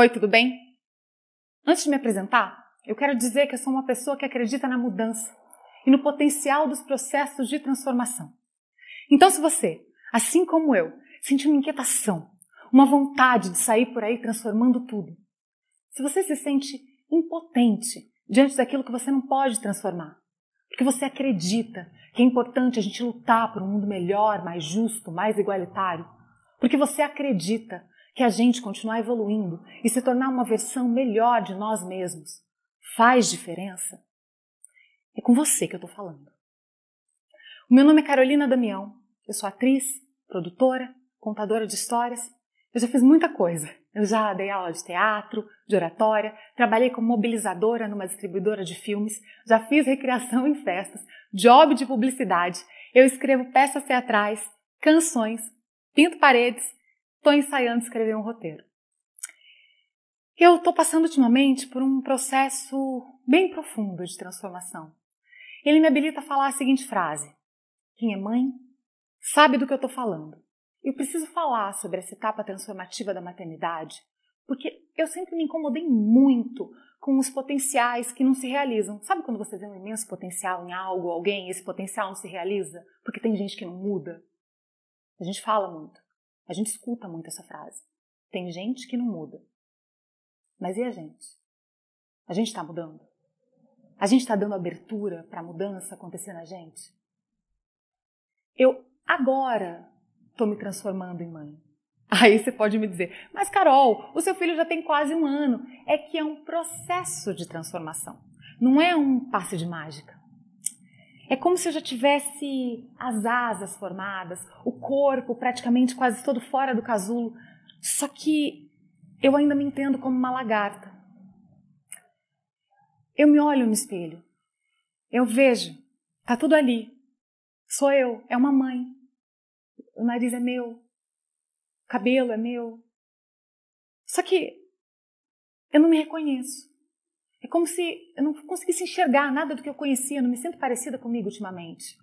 Oi, tudo bem? Antes de me apresentar, eu quero dizer que eu sou uma pessoa que acredita na mudança e no potencial dos processos de transformação. Então, se você, assim como eu, sente uma inquietação, uma vontade de sair por aí transformando tudo, se você se sente impotente diante daquilo que você não pode transformar, porque você acredita que é importante a gente lutar por um mundo melhor, mais justo, mais igualitário, porque você acredita que a gente continuar evoluindo e se tornar uma versão melhor de nós mesmos faz diferença? É com você que eu estou falando. O meu nome é Carolina Damião, eu sou atriz, produtora, contadora de histórias. Eu já fiz muita coisa. Eu já dei aula de teatro, de oratória, trabalhei como mobilizadora numa distribuidora de filmes, já fiz recreação em festas, job de publicidade, eu escrevo peças teatrais, canções, pinto paredes estou ensaiando escrever um roteiro. Eu estou passando ultimamente por um processo bem profundo de transformação. Ele me habilita a falar a seguinte frase: Quem é mãe sabe do que eu estou falando. Eu preciso falar sobre essa etapa transformativa da maternidade, porque eu sempre me incomodei muito com os potenciais que não se realizam. Sabe quando você vê um imenso potencial em algo, alguém, e esse potencial não se realiza porque tem gente que não muda? A gente fala muito. A gente escuta muito essa frase. Tem gente que não muda. Mas e a gente? A gente está mudando? A gente está dando abertura para a mudança acontecer na gente? Eu agora estou me transformando em mãe. Aí você pode me dizer, mas Carol, o seu filho já tem quase um ano. É que é um processo de transformação. Não é um passe de mágica. É como se eu já tivesse as asas formadas, o corpo praticamente quase todo fora do casulo, só que eu ainda me entendo como uma lagarta. Eu me olho no espelho, eu vejo, tá tudo ali. Sou eu, é uma mãe. O nariz é meu, o cabelo é meu. Só que eu não me reconheço. É como se eu não conseguisse enxergar nada do que eu conhecia, não me sinto parecida comigo ultimamente.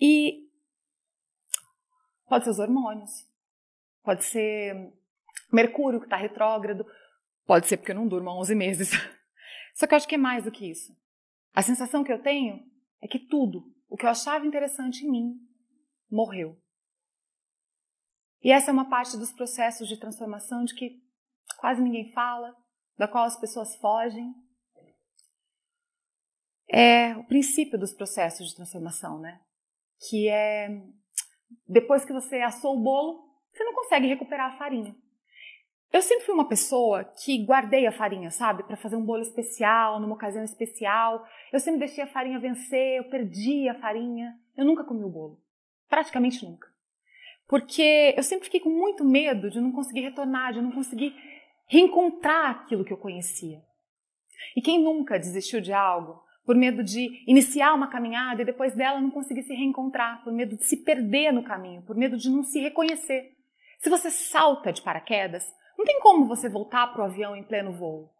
E pode ser os hormônios, pode ser Mercúrio que está retrógrado, pode ser porque eu não durmo há 11 meses. Só que eu acho que é mais do que isso. A sensação que eu tenho é que tudo o que eu achava interessante em mim morreu. E essa é uma parte dos processos de transformação de que quase ninguém fala, da qual as pessoas fogem, é o princípio dos processos de transformação, né? Que é depois que você assou o bolo, você não consegue recuperar a farinha. Eu sempre fui uma pessoa que guardei a farinha, sabe, para fazer um bolo especial, numa ocasião especial. Eu sempre deixei a farinha vencer, eu perdi a farinha. Eu nunca comi o bolo, praticamente nunca. Porque eu sempre fiquei com muito medo de não conseguir retornar, de não conseguir reencontrar aquilo que eu conhecia. E quem nunca desistiu de algo por medo de iniciar uma caminhada e depois dela não conseguir se reencontrar, por medo de se perder no caminho, por medo de não se reconhecer? Se você salta de paraquedas, não tem como você voltar para o avião em pleno voo.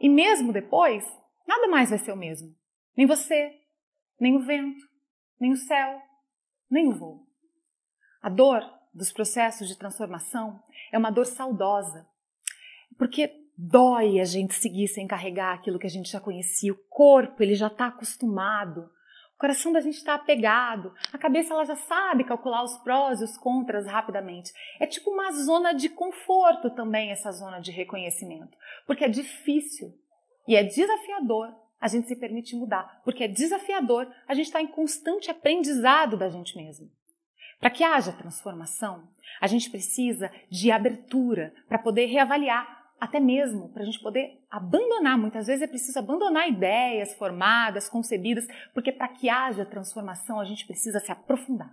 E mesmo depois, nada mais vai ser o mesmo. Nem você, nem o vento, nem o céu, nem o voo. A dor dos processos de transformação é uma dor saudosa, porque dói a gente seguir sem carregar aquilo que a gente já conhecia. O corpo, ele já está acostumado. O coração da gente está apegado, a cabeça ela já sabe calcular os prós e os contras rapidamente. É tipo uma zona de conforto também essa zona de reconhecimento, porque é difícil e é desafiador a gente se permite mudar, porque é desafiador a gente estar tá em constante aprendizado da gente mesmo. Para que haja transformação, a gente precisa de abertura para poder reavaliar até mesmo para a gente poder abandonar. Muitas vezes é preciso abandonar ideias formadas, concebidas, porque para que haja transformação a gente precisa se aprofundar.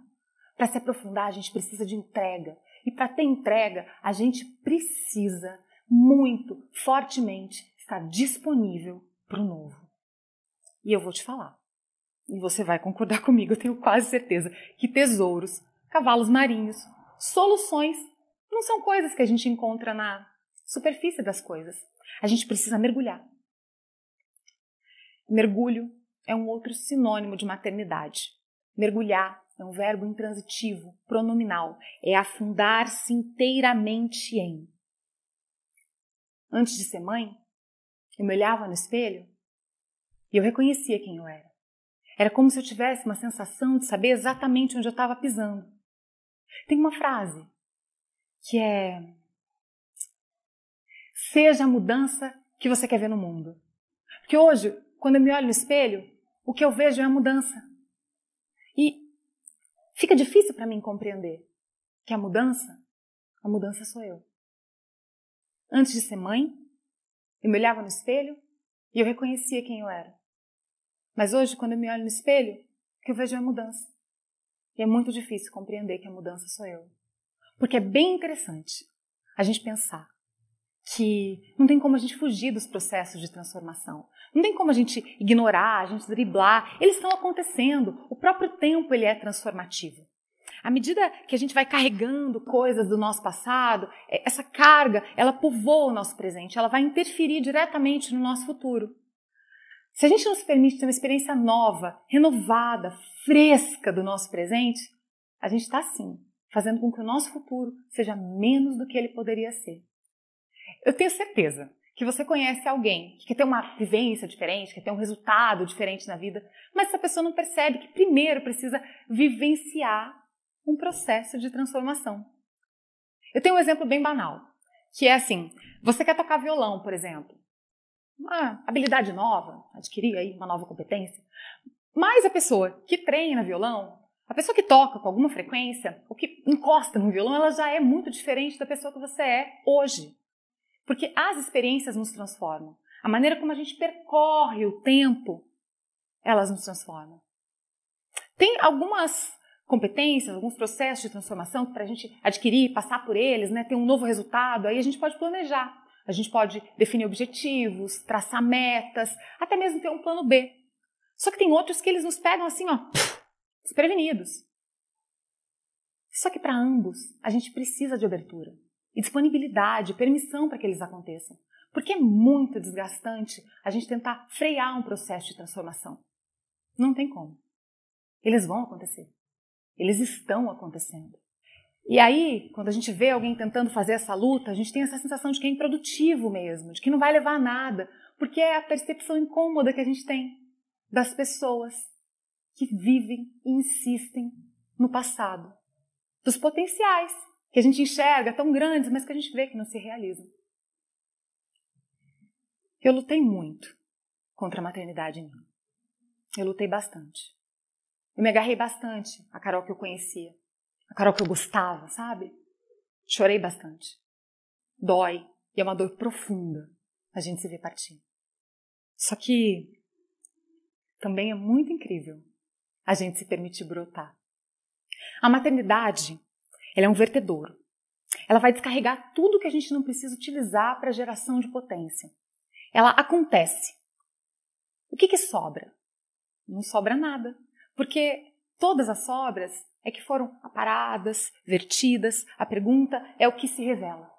Para se aprofundar a gente precisa de entrega. E para ter entrega a gente precisa muito fortemente estar disponível para o novo. E eu vou te falar. E você vai concordar comigo, eu tenho quase certeza, que tesouros, cavalos marinhos, soluções não são coisas que a gente encontra na superfície das coisas. A gente precisa mergulhar. Mergulho é um outro sinônimo de maternidade. Mergulhar é um verbo intransitivo, pronominal, é afundar-se inteiramente em. Antes de ser mãe, eu me olhava no espelho e eu reconhecia quem eu era. Era como se eu tivesse uma sensação de saber exatamente onde eu estava pisando. Tem uma frase que é seja a mudança que você quer ver no mundo. Porque hoje, quando eu me olho no espelho, o que eu vejo é a mudança. E fica difícil para mim compreender que a mudança, a mudança sou eu. Antes de ser mãe, eu me olhava no espelho e eu reconhecia quem eu era. Mas hoje, quando eu me olho no espelho, o que eu vejo é a mudança. E é muito difícil compreender que a mudança sou eu. Porque é bem interessante a gente pensar que não tem como a gente fugir dos processos de transformação. Não tem como a gente ignorar, a gente driblar. Eles estão acontecendo. O próprio tempo ele é transformativo. À medida que a gente vai carregando coisas do nosso passado, é, essa carga, ela povoa o nosso presente, ela vai interferir diretamente no nosso futuro. Se a gente não se permite ter uma experiência nova, renovada, fresca do nosso presente, a gente está sim, fazendo com que o nosso futuro seja menos do que ele poderia ser. Eu tenho certeza que você conhece alguém que quer ter uma vivência diferente, que quer ter um resultado diferente na vida, mas essa pessoa não percebe que primeiro precisa vivenciar um processo de transformação. Eu tenho um exemplo bem banal, que é assim: você quer tocar violão, por exemplo, uma habilidade nova, adquirir aí uma nova competência, mas a pessoa que treina violão, a pessoa que toca com alguma frequência, ou que encosta no violão, ela já é muito diferente da pessoa que você é hoje. Porque as experiências nos transformam. A maneira como a gente percorre o tempo, elas nos transformam. Tem algumas competências, alguns processos de transformação para a gente adquirir, passar por eles, né, ter um novo resultado, aí a gente pode planejar. A gente pode definir objetivos, traçar metas, até mesmo ter um plano B. Só que tem outros que eles nos pegam assim, ó, desprevenidos. Só que para ambos, a gente precisa de abertura e disponibilidade, permissão para que eles aconteçam. Porque é muito desgastante a gente tentar frear um processo de transformação. Não tem como. Eles vão acontecer. Eles estão acontecendo. E aí, quando a gente vê alguém tentando fazer essa luta, a gente tem essa sensação de que é improdutivo mesmo, de que não vai levar a nada, porque é a percepção incômoda que a gente tem das pessoas que vivem e insistem no passado, dos potenciais que a gente enxerga tão grandes, mas que a gente vê que não se realizam. Eu lutei muito contra a maternidade em mim. Eu lutei bastante. Eu me agarrei bastante à Carol que eu conhecia, à Carol que eu gostava, sabe? Chorei bastante. Dói, e é uma dor profunda a gente se ver partir. Só que também é muito incrível a gente se permitir brotar. A maternidade ela é um vertedouro. Ela vai descarregar tudo que a gente não precisa utilizar para geração de potência. Ela acontece. O que, que sobra? Não sobra nada, porque todas as sobras é que foram aparadas, vertidas. A pergunta é o que se revela.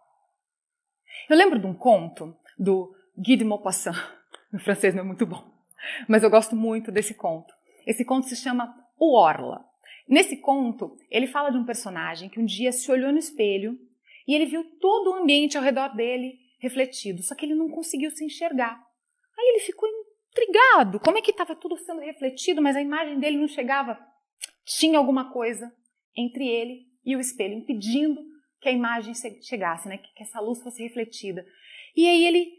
Eu lembro de um conto do Guy de Maupassant. Meu francês não é muito bom, mas eu gosto muito desse conto. Esse conto se chama O Orla. Nesse conto, ele fala de um personagem que um dia se olhou no espelho e ele viu todo o ambiente ao redor dele refletido, só que ele não conseguiu se enxergar. Aí ele ficou intrigado, como é que estava tudo sendo refletido, mas a imagem dele não chegava. Tinha alguma coisa entre ele e o espelho, impedindo que a imagem chegasse, né? que essa luz fosse refletida. E aí ele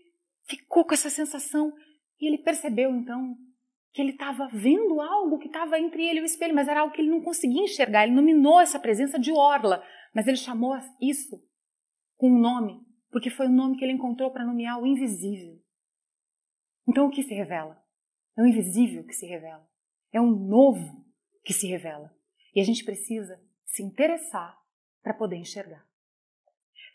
ficou com essa sensação e ele percebeu então que ele estava vendo algo que estava entre ele e o espelho, mas era algo que ele não conseguia enxergar. Ele nominou essa presença de orla, mas ele chamou isso com um nome, porque foi o nome que ele encontrou para nomear o invisível. Então o que se revela? É o invisível que se revela. É um novo que se revela. E a gente precisa se interessar para poder enxergar.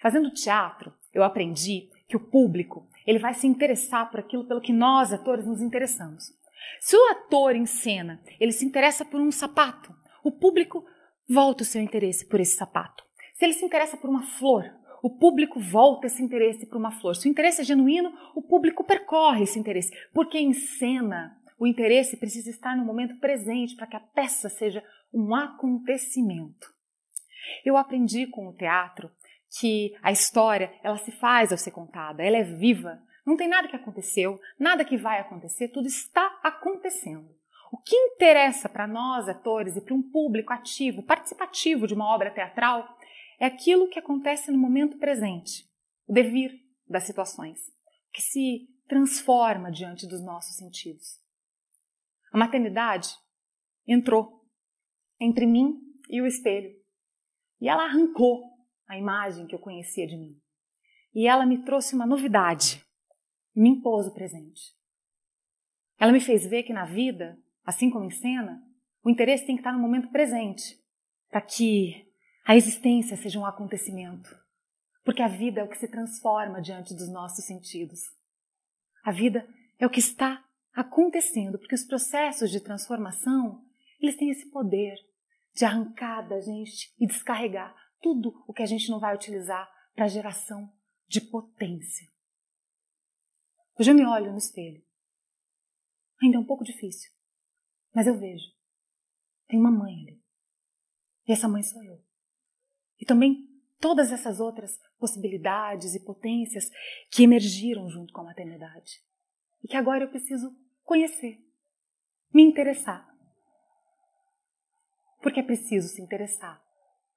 Fazendo teatro, eu aprendi que o público, ele vai se interessar por aquilo pelo que nós atores nos interessamos. Se o ator em cena ele se interessa por um sapato, o público volta o seu interesse por esse sapato. Se ele se interessa por uma flor, o público volta esse interesse por uma flor. Se o interesse é genuíno, o público percorre esse interesse, porque em cena o interesse precisa estar no momento presente para que a peça seja um acontecimento. Eu aprendi com o teatro que a história ela se faz ao ser contada, ela é viva. Não tem nada que aconteceu, nada que vai acontecer, tudo está acontecendo. O que interessa para nós, atores, e para um público ativo, participativo de uma obra teatral, é aquilo que acontece no momento presente, o devir das situações, que se transforma diante dos nossos sentidos. A maternidade entrou entre mim e o espelho e ela arrancou a imagem que eu conhecia de mim. E ela me trouxe uma novidade me impôs o presente. Ela me fez ver que na vida, assim como em cena, o interesse tem que estar no momento presente, para que a existência seja um acontecimento. Porque a vida é o que se transforma diante dos nossos sentidos. A vida é o que está acontecendo, porque os processos de transformação, eles têm esse poder de arrancar da gente e descarregar tudo o que a gente não vai utilizar para a geração de potência. Eu já me olho no espelho. Ainda é um pouco difícil, mas eu vejo. Tem uma mãe ali. E essa mãe sou eu. E também todas essas outras possibilidades e potências que emergiram junto com a maternidade. E que agora eu preciso conhecer, me interessar. Porque é preciso se interessar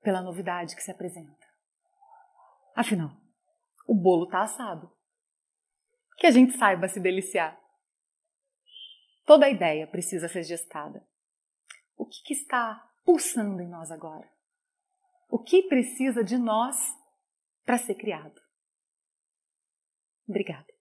pela novidade que se apresenta. Afinal, o bolo está assado que a gente saiba se deliciar. Toda ideia precisa ser gestada. O que, que está pulsando em nós agora? O que precisa de nós para ser criado? Obrigada.